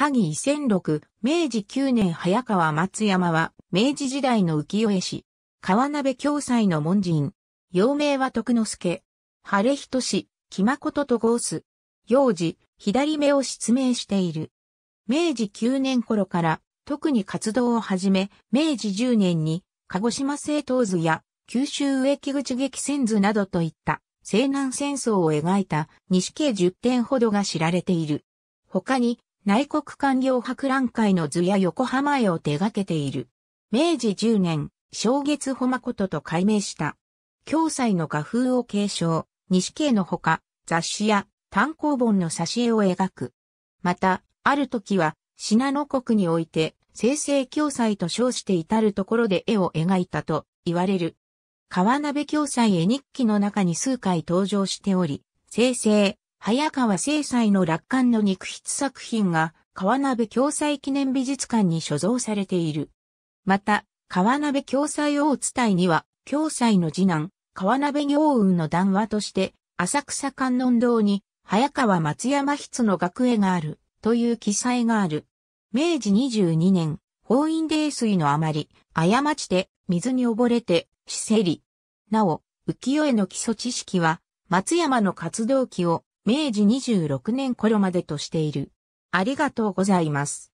萩2006、明治9年早川松山は、明治時代の浮世絵師、川鍋教祭の門人、幼名は徳之助、晴人氏、木誠とーす、幼児、左目を失明している。明治9年頃から特に活動を始め、明治10年に鹿児島政党図や九州植木口激戦図などといった西南戦争を描いた西系10点ほどが知られている。他に内国官僚博覧会の図や横浜絵を手掛けている。明治10年、正月穂誠と改名した。教祭の画風を継承、西系のほか、雑誌や単行本の挿絵を描く。また、ある時は、信濃国において、生成教祭と称して至るところで絵を描いたと言われる。川鍋教祭絵日記の中に数回登場しており、生成、早川聖斎の楽観の肉筆作品が川鍋共済記念美術館に所蔵されている。また、川鍋共済大伝いには、共済の次男、川鍋行雲の談話として、浅草観音堂に、早川松山筆の学絵がある、という記載がある。明治22年、法院泥水のあまり、過ちて、水に溺れて、死せり。なお、浮世絵の基礎知識は、松山の活動期を明治26年頃までとしている。ありがとうございます。